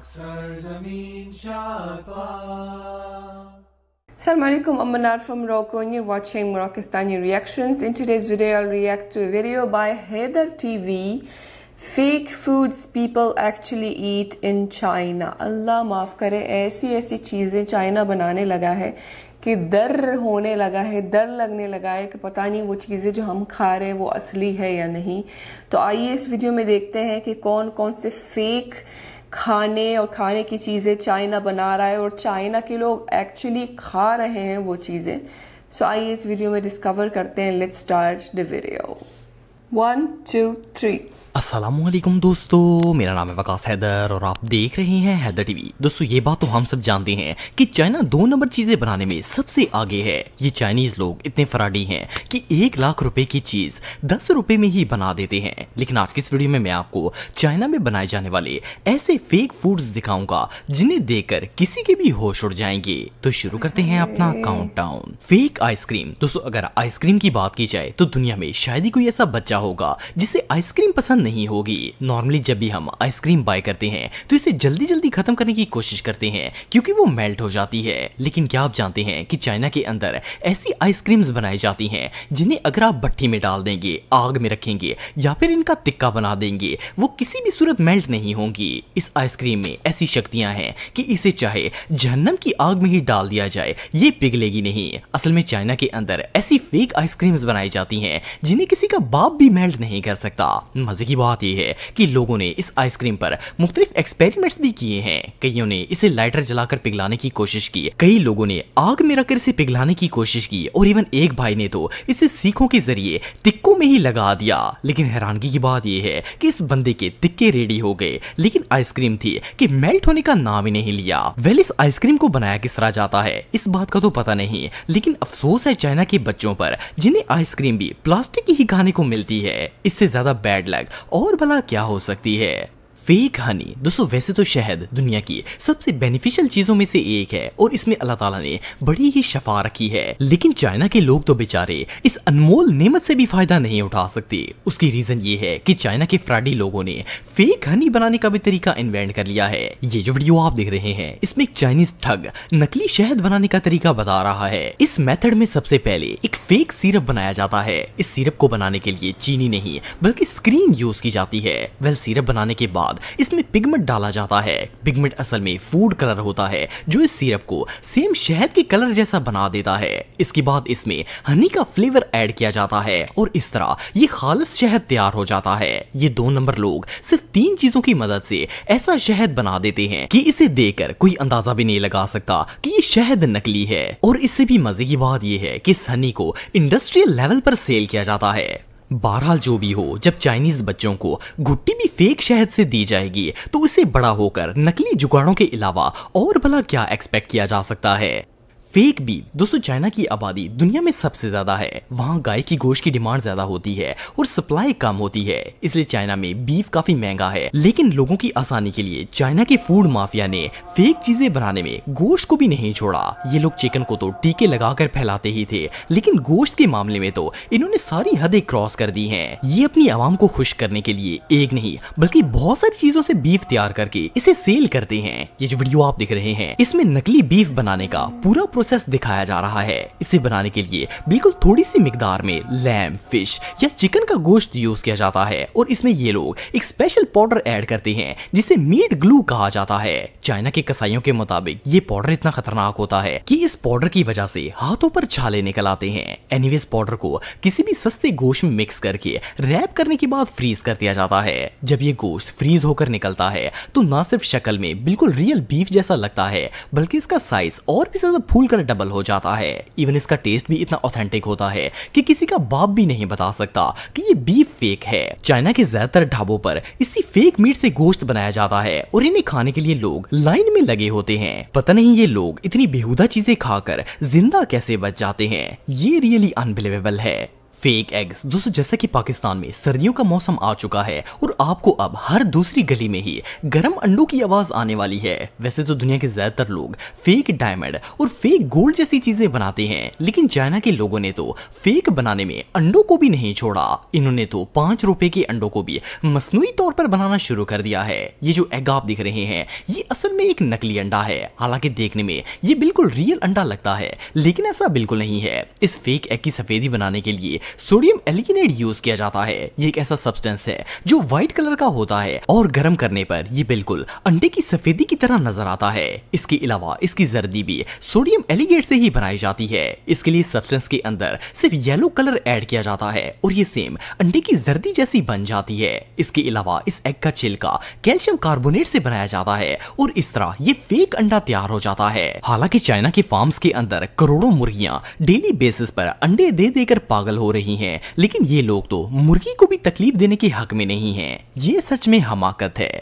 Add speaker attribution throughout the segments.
Speaker 1: Assalamu
Speaker 2: alaikum, I'm Manar from Morocco and you're watching Moroccan Reactions. In today's video, I'll react to a video by Heather TV Fake foods people actually eat in China. Allah maaf kare, aisi aisi cheeze China banane laga hai. कि डर होने लगा है डर लगने लगा है कि पता नहीं वो चीज़ें जो हम खा रहे हैं वो असली है या नहीं तो आइए इस वीडियो में देखते हैं कि कौन कौन से फेक खाने और खाने की चीज़ें चाइना बना रहा है और चाइना के लोग एक्चुअली खा रहे हैं वो चीज़ें सो so, आइए इस वीडियो में डिस्कवर करते हैं let's start the video one two three
Speaker 1: Aslam दोस्तों मेरा नाम है वकास हैदर और आप देख रहे हैं हैदर टीवी दोस्तों ये बात तो हम सब जानते हैं कि चाइना दो नंबर चीज़ें बनाने में सबसे आगे है ये चाइनीज़ लोग इतने फराडी हैं कि एक लाख रुपए की चीज़ दस रुपए में ही बना देते हैं लेकिन आज की इस वीडियो में मैं आपको चाइना में बनाए जाने वाले ऐसे फेक फूड दिखाऊंगा जिन्हें देखकर किसी के भी होश उड़ जाएंगे तो शुरू करते हैं अपना काउंट फेक आइसक्रीम दोस्तों अगर आइसक्रीम की बात की जाए तो दुनिया में शायद ही कोई ऐसा बच्चा होगा जिसे आइसक्रीम पसंद नहीं होगी नॉर्मली जब भी हम आइसक्रीम बाय करते हैं तो इसे जल्दी जल्दी खत्म करने की कोशिश करते हैं क्योंकि वो मेल्ट हो जाती है लेकिन क्या आप जानते हैं कि चाइना के अंदर ऐसी आइसक्रीम्स बनाई जाती हैं जिन्हें अगर आप भट्टी में डाल देंगे आग में रखेंगे या फिर इनका तिक्का बना देंगे वो किसी भी सूरत मेल्ट नहीं होंगी इस आइसक्रीम में ऐसी शक्तियां हैं कि इसे चाहे जहन्नम की आग में ही डाल दिया जाए ये पिघलेगी नहीं असल में चाइना के अंदर ऐसी फेक आइसक्रीम्स बनाई जाती हैं जिन्हें किसी का बाप भी मेल्ट नहीं कर सकता मजे की बात यह है कि लोगों ने इस आइसक्रीम पर मुख्तलिफ एक्सपेरिमेंट्स भी किए हैं कईयों ने इसे लाइटर जलाकर पिघलाने की कोशिश की कई लोगों ने आग में रखकर इसे पिघलाने की कोशिश की और इवन एक भाई ने तो इसे सीखों के जरिए तिक्को में ही लगा दिया लेकिन हैरानगी की बात यह है कि इस बंदे के तिक्के रेडी हो गए लेकिन आइसक्रीम थी कि मेल्ट होने का नाम ही नहीं लिया वेल इस आइसक्रीम को बनाया किस तरह जाता है इस बात का तो पता नहीं लेकिन अफसोस है चाइना के बच्चों पर जिन्हें आइसक्रीम भी प्लास्टिक की ही खाने को मिलती है इससे ज्यादा बैड लग और भला क्या हो सकती है फेक हनी दोस्तों वैसे तो शहद दुनिया की सबसे बेनिफिशियल चीजों में से एक है और इसमें अल्लाह ताला ने बड़ी ही शफा रखी है लेकिन चाइना के लोग तो बेचारे इस अनमोल नेमत से भी फायदा नहीं उठा सकते उसकी रीजन ये है कि चाइना के फ्राडी लोगों ने फेक हनी बनाने का भी तरीका इन्वेंट कर लिया है ये जो वीडियो आप देख रहे हैं इसमें एक चाइनीज ठग नकली शहद बनाने का तरीका बता रहा है इस मेथड में सबसे पहले एक फेक सिरप बनाया जाता है इस सिरप को बनाने के लिए चीनी नहीं बल्कि स्क्रीन यूज की जाती है वेल सिरप बनाने के बाद बाद इसमें पिगमेंट डाला जाता है पिगमेंट असल में फूड कलर होता है जो इस सिरप को सेम शहद के कलर जैसा बना देता है इसके बाद इसमें हनी का फ्लेवर ऐड किया जाता है और इस तरह ये खालस शहद तैयार हो जाता है ये दो नंबर लोग सिर्फ तीन चीजों की मदद से ऐसा शहद बना देते हैं कि इसे देखकर कोई अंदाजा भी नहीं लगा सकता कि ये शहद नकली है और इससे भी मजे की बात यह है कि सनी को इंडस्ट्रियल लेवल पर सेल किया जाता है बहरहाल जो भी हो जब चाइनीज बच्चों को घुट्टी भी फेक शहद से दी जाएगी तो उसे बड़ा होकर नकली जुगाड़ों के अलावा और भला क्या एक्सपेक्ट किया जा सकता है फेक बीफ दोस्तों चाइना की आबादी दुनिया में सबसे ज्यादा है वहाँ गाय की गोश्त की डिमांड ज्यादा होती है और सप्लाई कम होती है इसलिए चाइना में बीफ काफी महंगा है लेकिन लोगों की आसानी के लिए चाइना के फूड माफिया ने फेक चीजें बनाने में गोश्त को भी नहीं छोड़ा ये लोग चिकन को तो टीके लगाकर फैलाते ही थे लेकिन गोश्त के मामले में तो इन्होंने सारी हदें क्रॉस कर दी है ये अपनी आवाम को खुश करने के लिए एक नहीं बल्कि बहुत सारी चीजों से बीफ तैयार करके इसे सेल करते हैं ये जो वीडियो आप देख रहे हैं इसमें नकली बीफ बनाने का पूरा प्रोसेस प्रोसेस दिखाया जा रहा है इसे बनाने के लिए बिल्कुल थोड़ी सी मिकदार में लैम फिश या चिकन का गोश्त यूज किया जाता है और इसमें ये लोग एक स्पेशल पाउडर ऐड करते हैं जिसे मीट ग्लू कहा जाता है चाइना के कसाईयों के मुताबिक ये पाउडर इतना खतरनाक होता है कि इस पाउडर की वजह से हाथों पर छाले निकल आते हैं एनीवेज पाउडर को किसी भी सस्ते गोश्त में मिक्स करके रैप करने के बाद फ्रीज कर दिया जाता है जब ये गोश्त फ्रीज होकर निकलता है तो ना सिर्फ शक्ल में बिल्कुल रियल बीफ जैसा लगता है बल्कि इसका साइज और भी ज्यादा फूल कर कर डबल हो जाता है इवन इसका टेस्ट भी इतना ऑथेंटिक होता है कि किसी का बाप भी नहीं बता सकता कि ये बीफ फेक है चाइना के ज्यादातर ढाबों पर इसी फेक मीट से गोश्त बनाया जाता है और इन्हें खाने के लिए लोग लाइन में लगे होते हैं पता नहीं ये लोग इतनी बेहूदा चीजें खाकर जिंदा कैसे बच जाते हैं ये रियली अनबिलीवेबल है फेक एग्स दोस्तों जैसा कि पाकिस्तान में सर्दियों का मौसम आ चुका है और आपको अब हर दूसरी गली में ही गर्म अंडों की आवाज आने वाली है वैसे तो दुनिया के ज्यादातर लोग फेक डायमंड और फेक गोल्ड जैसी चीजें बनाते हैं लेकिन चाइना के लोगों ने तो फेक बनाने में अंडों को भी नहीं छोड़ा इन्होंने तो पांच रुपए के अंडों को भी मसनू तौर पर बनाना शुरू कर दिया है ये जो एग आप दिख रहे हैं ये असल में एक नकली अंडा है हालांकि देखने में ये बिल्कुल रियल अंडा लगता है लेकिन ऐसा बिल्कुल नहीं है इस फेक एग की सफेदी बनाने के लिए सोडियम एलिगिनेट यूज किया जाता है ये एक ऐसा सब्सटेंस है जो व्हाइट कलर का होता है और गर्म करने पर ये बिल्कुल अंडे की सफेदी की तरह नजर आता है इसके अलावा इसकी जर्दी भी सोडियम एलिगेट से ही बनाई जाती है इसके लिए सब्सटेंस के अंदर सिर्फ येलो कलर एड किया जाता है और ये सेम अंडे की जर्दी जैसी बन जाती है इसके अलावा इस एग का छिलका कैल्शियम कार्बोनेट से बनाया जाता है और इस तरह ये फेक अंडा तैयार हो जाता है हालांकि चाइना के फार्म्स के अंदर करोड़ों मुर्गियां डेली बेसिस पर अंडे दे देकर पागल हो रही हैं लेकिन ये लोग तो मुर्गी को भी तकलीफ देने के हक में नहीं है ये सच में हमाकत है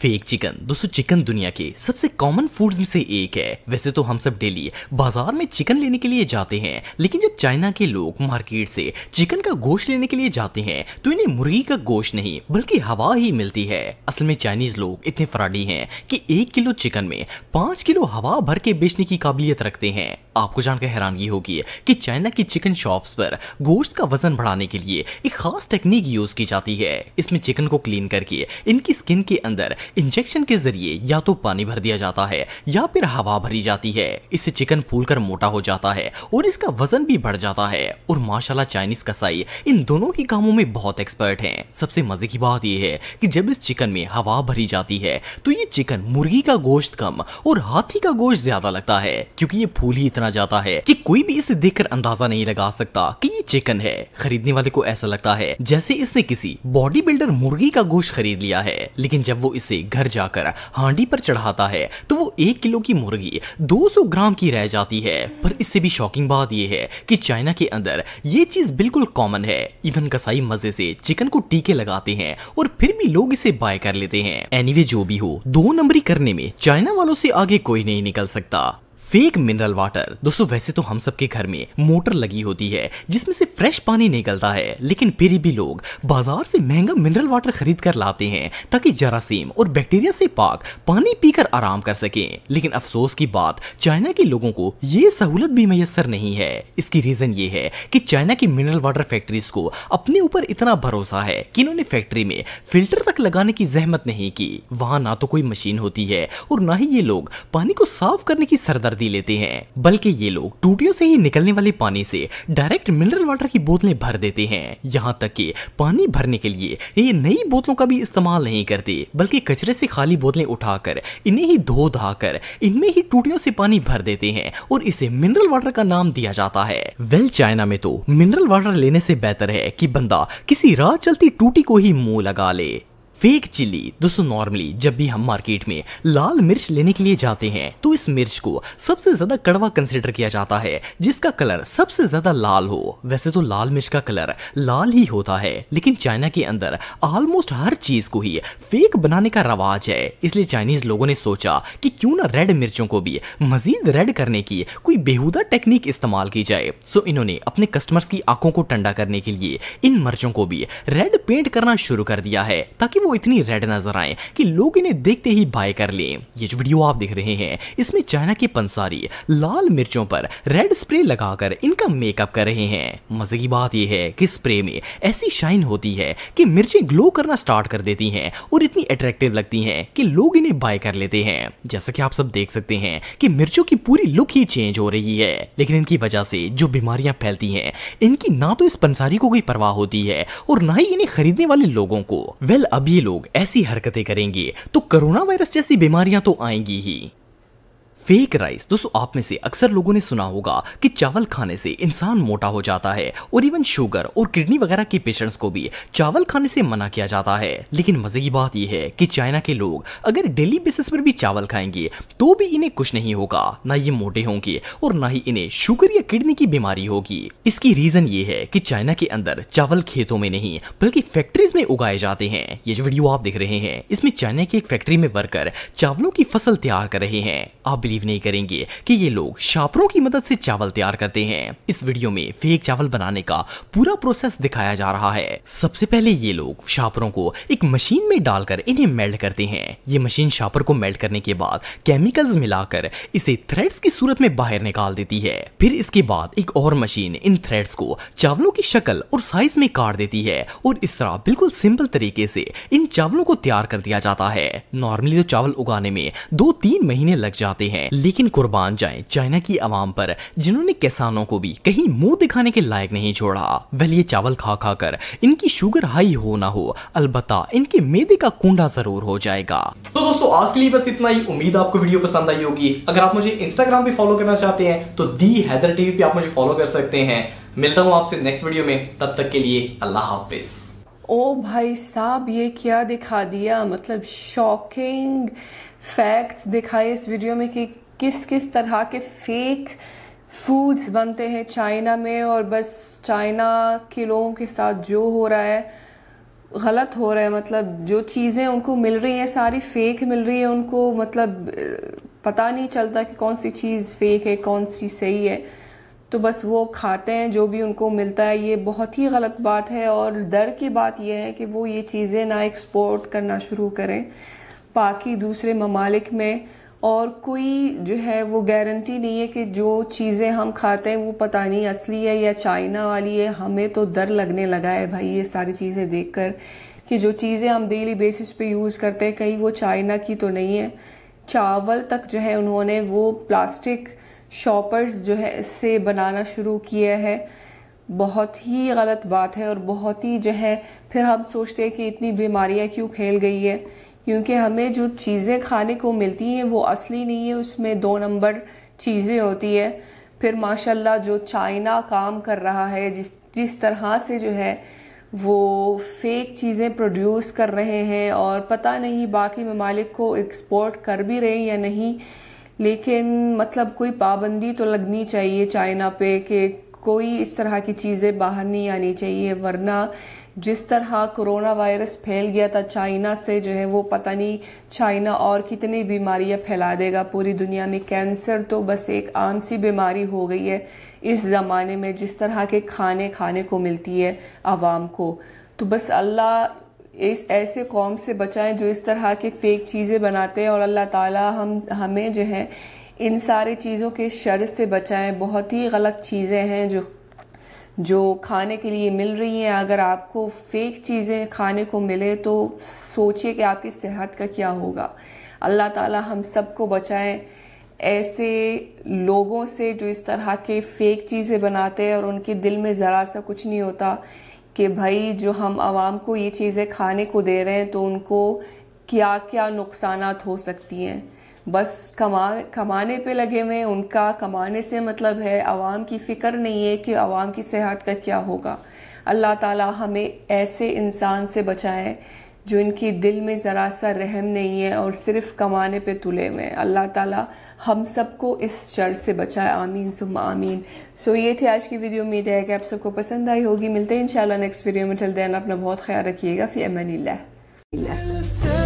Speaker 1: फेक चिकन दोस्तों चिकन दुनिया के सबसे कॉमन फूड्स में से एक है वैसे तो हम सब डेली बाजार में चिकन लेने के लिए जाते हैं लेकिन जब चाइना के लोग मार्केट से चिकन का गोश्त लेने के लिए जाते हैं तो इन्हें मुर्गी का गोश्त नहीं बल्कि हवा ही मिलती है असल में चाइनीज लोग इतने फराडी हैं कि एक किलो चिकन में पांच किलो हवा भर के बेचने की काबिलियत रखते हैं आपको जानकर हैरानगी होगी कि चाइना की चिकन शॉप्स पर गोश्त का वजन बढ़ाने के लिए एक खास टेक्निक यूज की जाती है इसमें चिकन को क्लीन करके इनकी स्किन के अंदर इंजेक्शन के जरिए या तो पानी भर दिया जाता है या फिर हवा भरी जाती है इससे चिकन कर मोटा हो जाता है और इसका वजन भी बढ़ जाता है और माशाला चाइनीज कसाई इन दोनों ही कामों में बहुत एक्सपर्ट है सबसे मजे की बात यह है कि जब इस चिकन में हवा भरी जाती है तो ये चिकन मुर्गी का गोश्त कम और हाथी का गोश्त ज्यादा लगता है क्योंकि ये फूल ही इतना जाता है कि कोई भी इसे देखकर अंदाजा नहीं लगा सकता कि ये चिकन है खरीदने वाले को ऐसा लगता है जैसे इसने किसी बॉडी बिल्डर मुर्गी का गोश्त खरीद लिया है लेकिन जब वो इसे घर जाकर हांडी पर चढ़ाता है तो वो एक किलो की मुर्गी 200 ग्राम की रह जाती है पर इससे भी शॉकिंग बात यह है कि चाइना के अंदर ये चीज बिल्कुल कॉमन है इवन कसाई मजे से चिकन को टीके लगाते हैं और फिर भी लोग इसे बाय कर लेते हैं एनीवे anyway, जो भी हो दो नंबरी करने में चाइना वालों से आगे कोई नहीं निकल सकता फेक मिनरल वाटर दोस्तों वैसे तो हम सबके घर में मोटर लगी होती है जिसमें से फ्रेश पानी निकलता है लेकिन फिर भी लोग बाजार से महंगा मिनरल वाटर खरीद कर लाते हैं ताकि जरासीम और बैक्टीरिया से पाक पानी पीकर आराम कर सके लेकिन अफसोस की बात चाइना के लोगों को ये सहूलत भी मैसर नहीं है इसकी रीजन ये है कि चाइना की मिनरल वाटर फैक्ट्रीज को अपने ऊपर इतना भरोसा है कि इन्होंने फैक्ट्री में फिल्टर तक लगाने की जहमत नहीं की वहां ना तो कोई मशीन होती है और ना ही ये लोग पानी को साफ करने की सरदर्द सर्दी लेते हैं बल्कि ये लोग टूटियों से ही निकलने वाले पानी से डायरेक्ट मिनरल वाटर की बोतलें भर देते हैं यहाँ तक कि पानी भरने के लिए ये नई बोतलों का भी इस्तेमाल नहीं करते बल्कि कचरे से खाली बोतलें उठाकर इन्हें ही धो धाकर इनमें ही टूटियों से पानी भर देते हैं और इसे मिनरल वाटर का नाम दिया जाता है वेल चाइना में तो मिनरल वाटर लेने से बेहतर है कि बंदा किसी राह चलती टूटी को ही मुंह लगा ले फेक चिल्ली दोस्तों नॉर्मली जब भी हम मार्केट में लाल मिर्च लेने के लिए जाते हैं तो इस मिर्च को सबसे ज्यादा कड़वा कंसिडर किया जाता है जिसका कलर सबसे ज्यादा लाल हो वैसे तो लाल मिर्च का कलर लाल ही होता है लेकिन चाइना के अंदर ऑलमोस्ट हर चीज को ही फेक बनाने का रवाज है इसलिए चाइनीज लोगों ने सोचा कि क्यों ना रेड मिर्चों को भी मजीद रेड करने की कोई बेहूदा टेक्निक इस्तेमाल की जाए सो इन्होंने अपने कस्टमर्स की आंखों को ठंडा करने के लिए इन मिर्चों को भी रेड पेंट करना शुरू कर दिया है ताकि वो वो इतनी रेड नजर आए कि लोग इन्हें देखते ही बाय कर लें ये जो वीडियो आप देख रहे हैं इसमें चाइना के पंसारी लाल मिर्चों पर रेड स्प्रे लगाकर इनका मेकअप कर रहे हैं मजे की बात यह है कि स्प्रे में ऐसी शाइन होती है कि मिर्चें ग्लो करना स्टार्ट कर देती हैं और इतनी अट्रैक्टिव लगती हैं कि लोग इन्हें बाय कर लेते हैं जैसा कि आप सब देख सकते हैं कि मिर्चों की पूरी लुक ही चेंज हो रही है लेकिन इनकी वजह से जो बीमारियां फैलती हैं इनकी ना तो इस पंसारी को कोई परवाह होती है और ना ही इन्हें खरीदने वाले लोगों को वेल अब ये लोग ऐसी हरकतें करेंगे तो कोरोना वायरस जैसी बीमारियां तो आएंगी ही फेक राइस दोस्तों आप में से अक्सर लोगों ने सुना होगा कि चावल खाने से इंसान मोटा हो जाता है और इवन शुगर और किडनी वगैरह के पेशेंट्स को भी चावल खाने से मना किया जाता है लेकिन मजे की बात यह है कि चाइना के लोग अगर डेली बेसिस पर भी चावल खाएंगे तो भी इन्हें कुछ नहीं होगा ना ये मोटे होंगे और ना ही इन्हें शुगर या किडनी की बीमारी होगी इसकी रीजन ये है की चाइना के अंदर चावल खेतों में नहीं बल्कि फैक्ट्रीज में उगाए जाते हैं ये जो वीडियो आप देख रहे हैं इसमें चाइना की एक फैक्ट्री में वर्कर चावलों की फसल तैयार कर रहे हैं आप बिलीव बिलीव नहीं करेंगे कि ये लोग शापरों की मदद से चावल तैयार करते हैं इस वीडियो में फेक चावल बनाने का पूरा प्रोसेस दिखाया जा रहा है सबसे पहले ये लोग शापरों को एक मशीन में डालकर इन्हें मेल्ट करते हैं ये मशीन शापर को मेल्ट करने के बाद केमिकल्स मिलाकर इसे थ्रेड्स की सूरत में बाहर निकाल देती है फिर इसके बाद एक और मशीन इन थ्रेड्स को चावलों की शक्ल और साइज में काट देती है और इस तरह बिल्कुल सिंपल तरीके से इन चावलों को तैयार कर दिया जाता है नॉर्मली तो चावल उगाने में दो तीन महीने लग जाते हैं हैं लेकिन कुर्बान जाए चाइना की आवाम पर जिन्होंने किसानों को भी कहीं मुंह दिखाने के लायक नहीं छोड़ा वेल ये चावल खा खा कर इनकी शुगर हाई हो ना हो अलबत् इनके मेदे का कुंडा जरूर हो जाएगा तो दोस्तों आज के लिए बस इतना ही उम्मीद आपको वीडियो पसंद आई होगी अगर आप मुझे इंस्टाग्राम पे फॉलो करना चाहते हैं तो दी हैदर टीवी पे आप मुझे फॉलो कर सकते हैं मिलता हूँ आपसे नेक्स्ट वीडियो में तब तक के लिए अल्लाह हाफिज
Speaker 2: ओ भाई साहब ये क्या दिखा दिया मतलब शॉकिंग फैक्ट्स दिखाए इस वीडियो में कि किस किस तरह के फेक फूड्स बनते हैं चाइना में और बस चाइना के लोगों के साथ जो हो रहा है गलत हो रहा है मतलब जो चीज़ें उनको मिल रही हैं सारी फेक मिल रही है उनको मतलब पता नहीं चलता कि कौन सी चीज़ फेक है कौन सी सही है तो बस वो खाते हैं जो भी उनको मिलता है ये बहुत ही गलत बात है और डर की बात यह है कि वो ये चीज़ें ना एक्सपोर्ट करना शुरू करें बाकी दूसरे ममालिक में और कोई जो है वो गारंटी नहीं है कि जो चीज़ें हम खाते हैं वो पता नहीं असली है या चाइना वाली है हमें तो डर लगने लगा है भाई ये सारी चीज़ें देखकर कि जो चीज़ें हम डेली बेसिस पे यूज़ करते हैं कहीं वो चाइना की तो नहीं है चावल तक जो है उन्होंने वो प्लास्टिक शॉपर्स जो है इससे बनाना शुरू किया है बहुत ही गलत बात है और बहुत ही जो है फिर हम सोचते हैं कि इतनी बीमारियाँ क्यों फैल गई है क्योंकि हमें जो चीज़ें खाने को मिलती हैं वो असली नहीं है उसमें दो नंबर चीज़ें होती है फिर माशाल्लाह जो चाइना काम कर रहा है जिस जिस तरह से जो है वो फेक चीज़ें प्रोड्यूस कर रहे हैं और पता नहीं बाकी ममालिक को एक्सपोर्ट कर भी रहे या नहीं लेकिन मतलब कोई पाबंदी तो लगनी चाहिए चाइना पे कि कोई इस तरह की चीज़ें बाहर नहीं आनी चाहिए वरना जिस तरह कोरोना वायरस फैल गया था चाइना से जो है वो पता नहीं चाइना और कितनी बीमारियां फैला देगा पूरी दुनिया में कैंसर तो बस एक आम सी बीमारी हो गई है इस ज़माने में जिस तरह के खाने खाने को मिलती है आवाम को तो बस अल्लाह इस ऐसे कौम से बचाएं जो इस तरह के फेक चीज़ें बनाते हैं और अल्लाह ताला हम हमें जो है इन सारी चीज़ों के शर से बचाएं बहुत ही गलत चीज़ें हैं जो जो खाने के लिए मिल रही हैं अगर आपको फेक चीज़ें खाने को मिले तो सोचिए कि आपकी सेहत का क्या होगा अल्लाह ताला हम सबको बचाए ऐसे लोगों से जो इस तरह के फेक चीज़ें बनाते हैं और उनके दिल में ज़रा सा कुछ नहीं होता कि भाई जो हम आवाम को ये चीज़ें खाने को दे रहे हैं तो उनको क्या क्या नुकसान हो सकती हैं बस कमा कमाने पे लगे हुए उनका कमाने से मतलब है आवाम की फ़िक्र नहीं है कि आवाम की सेहत का क्या होगा अल्लाह ताला हमें ऐसे इंसान से बचाएं जो इनकी दिल में ज़रा सा रहम नहीं है और सिर्फ कमाने पे तुले हुए हैं अल्लाह ताला हम सबको इस शर से बचाए आमीन सुम आमीन सो ये थी आज की वीडियो उम्मीद है कि आप सबको पसंद आई होगी मिलते हैं इंशाल्लाह नेक्स्ट वीडियो में चल हैं अपना बहुत ख्याल रखिएगा फिर अमन